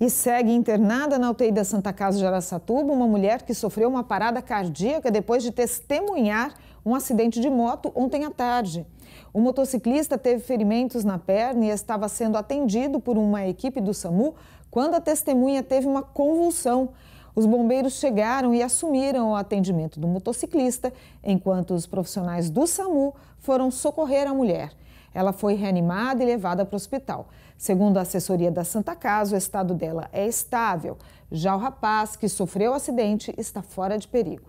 E segue internada na UTI da Santa Casa de Araçatuba uma mulher que sofreu uma parada cardíaca depois de testemunhar um acidente de moto ontem à tarde. O motociclista teve ferimentos na perna e estava sendo atendido por uma equipe do SAMU quando a testemunha teve uma convulsão. Os bombeiros chegaram e assumiram o atendimento do motociclista, enquanto os profissionais do SAMU foram socorrer a mulher. Ela foi reanimada e levada para o hospital. Segundo a assessoria da Santa Casa, o estado dela é estável. Já o rapaz que sofreu o acidente está fora de perigo.